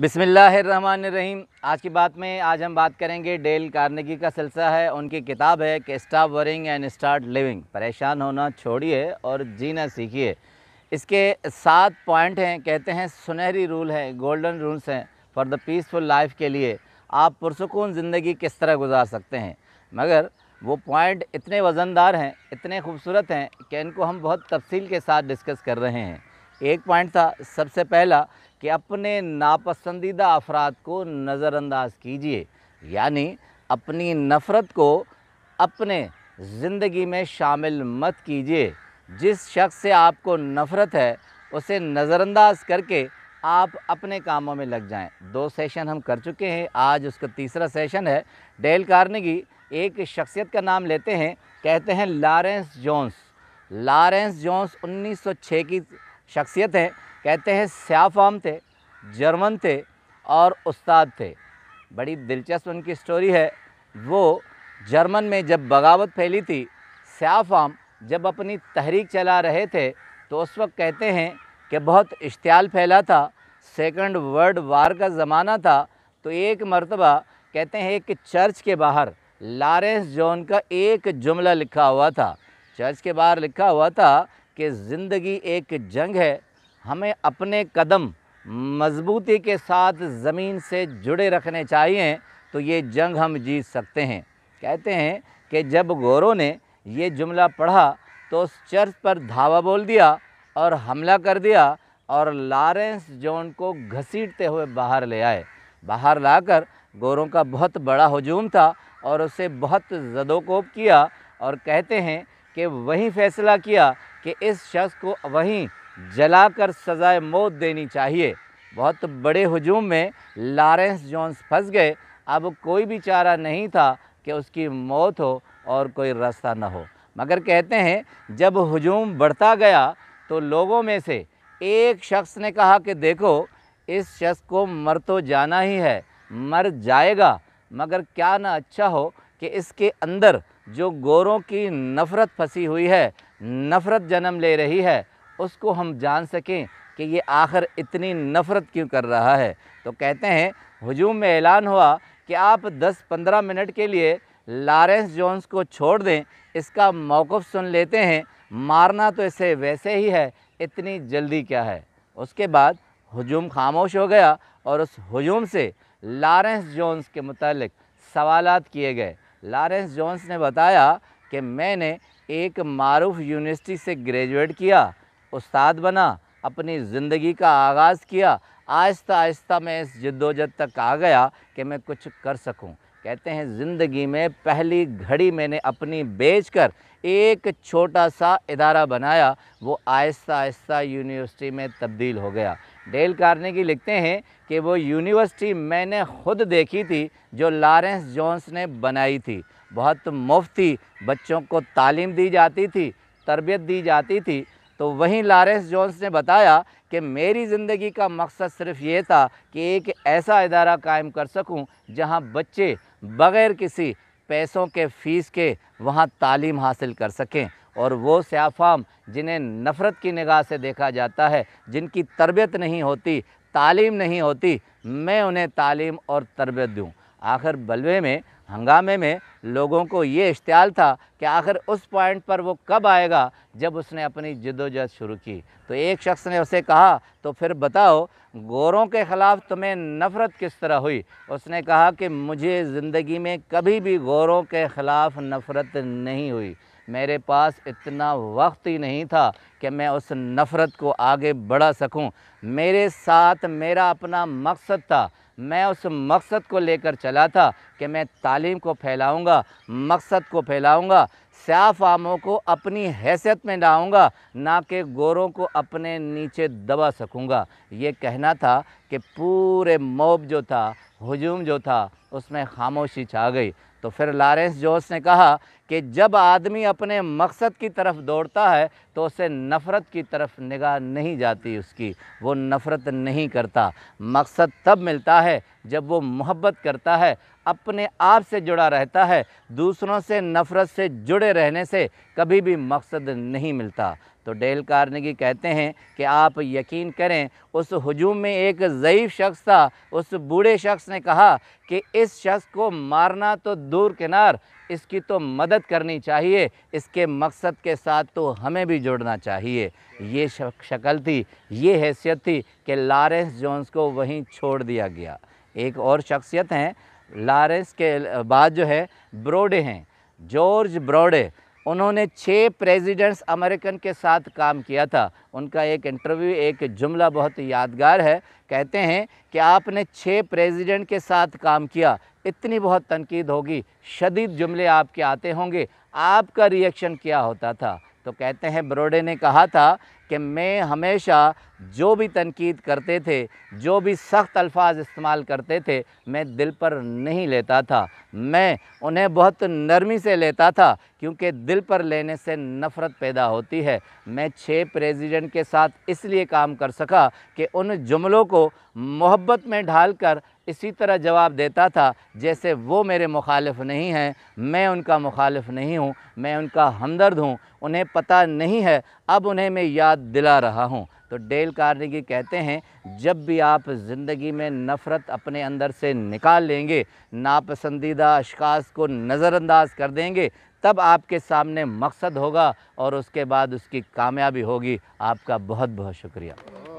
बिसमीम आज की बात में आज हम बात करेंगे डेल कार्नेगी का सिलसिला है उनकी किताब है कि stop worrying and start living परेशान होना छोड़िए और जीना सीखिए इसके सात पॉइंट हैं कहते हैं सुनहरी रूल है गोल्डन रूल्स हैं फॉर द पीसफुल लाइफ के लिए आप पुरसकून ज़िंदगी किस तरह गुजार सकते हैं मगर वो पॉइंट इतने वज़नदार हैं इतने खूबसूरत हैं कि इनको हम बहुत तफसील के साथ डिस्कस कर रहे हैं एक पॉइंट था सबसे पहला कि अपने नापसंदीदा अफराद को नज़रअंदाज कीजिए यानी अपनी नफ़रत को अपने ज़िंदगी में शामिल मत कीजिए जिस शख्स से आपको नफ़रत है उसे नज़रअंदाज करके आप अपने कामों में लग जाएं। दो सेशन हम कर चुके हैं आज उसका तीसरा सेशन है डेल कार्नेगी एक शख्सियत का नाम लेते हैं कहते हैं लारेंस जोन्स लारेंस जोन्स 1906 की शख्सियत हैं कहते हैं स्याफाम थे जर्मन थे और उस्ताद थे बड़ी दिलचस्प उनकी स्टोरी है वो जर्मन में जब बगावत फैली थी स्याफाम जब अपनी तहरीक चला रहे थे तो उस वक्त कहते हैं कि बहुत इश्तियाल फैला था सेकंड वर्ल्ड वार का ज़माना था तो एक मरतबा कहते हैं एक चर्च के बाहर लारेंस जॉन का एक जुमला लिखा हुआ था चर्च के बाहर लिखा हुआ था कि ज़िंदगी एक जंग है हमें अपने कदम मजबूती के साथ ज़मीन से जुड़े रखने चाहिए तो ये जंग हम जीत सकते हैं कहते हैं कि जब गोरों ने ये जुमला पढ़ा तो उस चर्च पर धावा बोल दिया और हमला कर दिया और लारेंस जॉन को घसीटते हुए बाहर ले आए बाहर लाकर गोरों का बहुत बड़ा हजूम था और उसे बहुत जदोकोब किया और कहते हैं कि वहीं फैसला किया कि इस शख्स को वहीं जलाकर सज़ाए मौत देनी चाहिए बहुत बड़े हजूम में लारेंस जॉन्स फंस गए अब कोई भी चारा नहीं था कि उसकी मौत हो और कोई रास्ता ना हो मगर कहते हैं जब हजूम बढ़ता गया तो लोगों में से एक शख्स ने कहा कि देखो इस शख्स को मर तो जाना ही है मर जाएगा मगर क्या ना अच्छा हो कि इसके अंदर जो गोरों की नफ़रत फंसी हुई है नफ़रत जन्म ले रही है उसको हम जान सकें कि ये आखिर इतनी नफ़रत क्यों कर रहा है तो कहते हैं हजूम में ऐलान हुआ कि आप 10-15 मिनट के लिए लारेंस जोन्स को छोड़ दें इसका मौक़ सुन लेते हैं मारना तो इसे वैसे ही है इतनी जल्दी क्या है उसके बाद हजूम खामोश हो गया और उस हजूम से लारेंस जोन्स के मतलब सवाल किए गए लारेंस जॉन्स ने बताया कि मैंने एक मरूफ यूनिवर्सिटी से ग्रेजुएट किया उस्ताद बना अपनी ज़िंदगी का आगाज़ किया आहिस्ता आहिस्ता मैं इस जद्दोजहद तक आ गया कि मैं कुछ कर सकूं। कहते हैं ज़िंदगी में पहली घड़ी मैंने अपनी बेचकर एक छोटा सा इदारा बनाया वो आहिस्ता आहिस्ता यूनिवर्सिटी में तब्दील हो गया डेल कार्नेगी लिखते हैं कि वो यूनिवर्सिटी मैंने खुद देखी थी जो लॉरेंस जॉन्स ने बनाई थी बहुत मुफ्त थी बच्चों को तालीम दी जाती थी तरबियत दी जाती थी तो वहीं लॉरेंस जॉन्स ने बताया कि मेरी ज़िंदगी का मकसद सिर्फ ये था कि एक ऐसा इदारा कायम कर सकूं जहां बच्चे बग़ैर किसी पैसों के फ़ीस के वहां तालीम हासिल कर सकें और वो स्याफाम जिन्हें नफ़रत की निगाह से देखा जाता है जिनकी तरबियत नहीं होती तालीम नहीं होती मैं उन्हें तालीम और तरबियत दूँ आखिर बलवे में हंगामे में लोगों को ये इश्तियाल था कि आखिर उस पॉइंट पर वो कब आएगा जब उसने अपनी जदोजहद शुरू की तो एक शख्स ने उसे कहा तो फिर बताओ गोरों के ख़िलाफ़ तुम्हें नफ़रत किस तरह हुई उसने कहा कि मुझे ज़िंदगी में कभी भी गोरों के ख़िलाफ़ नफ़रत नहीं हुई मेरे पास इतना वक्त ही नहीं था कि मैं उस नफ़रत को आगे बढ़ा सकूं मेरे साथ मेरा अपना मकसद था मैं उस मकसद को लेकर चला था कि मैं तालीम को फैलाऊंगा मकसद को फैलाऊंगा स्याफ आमों को अपनी हैसियत में लाऊंगा ना कि गोरों को अपने नीचे दबा सकूंगा ये कहना था कि पूरे मोब जो था हजूम जो था उसमें खामोशी छा गई तो फिर लारेंस जोस ने कहा कि जब आदमी अपने मकसद की तरफ दौड़ता है तो उसे नफ़रत की तरफ निगाह नहीं जाती उसकी वो नफ़रत नहीं करता मकसद तब मिलता है जब वो मोहब्बत करता है अपने आप से जुड़ा रहता है दूसरों से नफ़रत से जुड़े रहने से कभी भी मकसद नहीं मिलता तो डेल कार्नेगी कहते हैं कि आप यकीन करें उस हजूम में एक ज़यीफ़ शख्स था उस बूढ़े शख्स ने कहा कि इस शख्स को मारना तो दूर किनार इसकी तो मदद करनी चाहिए इसके मकसद के साथ तो हमें भी जुड़ना चाहिए ये शक्ल थी ये हैसियत थी कि लारेंस जोन्स को वहीं छोड़ दिया गया एक और शख्सियत हैं लॉरेंस के बाद जो है ब्रोडे हैं जॉर्ज ब्रोडे उन्होंने छः प्रेसिडेंट्स अमेरिकन के साथ काम किया था उनका एक इंटरव्यू एक जुमला बहुत यादगार है कहते हैं कि आपने छः प्रेसिडेंट के साथ काम किया इतनी बहुत तनकीद होगी शदीद जुमले आपके आते होंगे आपका रिएक्शन क्या होता था तो कहते हैं बरोडे ने कहा था कि मैं हमेशा जो भी तनकीद करते थे जो भी सख्त अल्फाज इस्तेमाल करते थे मैं दिल पर नहीं लेता था मैं उन्हें बहुत नरमी से लेता था क्योंकि दिल पर लेने से नफ़रत पैदा होती है मैं छः प्रेसिडेंट के साथ इसलिए काम कर सका कि उन जुमलों को मोहब्बत में ढालकर इसी तरह जवाब देता था जैसे वो मेरे मुखालिफ नहीं हैं मैं उनका मुखालिफ नहीं हूँ मैं उनका हमदर्द हूँ उन्हें पता नहीं है अब उन्हें मैं याद दिला रहा हूँ तो डेल कार्नेगी कहते हैं जब भी आप ज़िंदगी में नफ़रत अपने अंदर से निकाल लेंगे नापसंदीदा अशकास को नज़रअंदाज कर देंगे तब आपके सामने मकसद होगा और उसके बाद उसकी कामयाबी होगी आपका बहुत बहुत शुक्रिया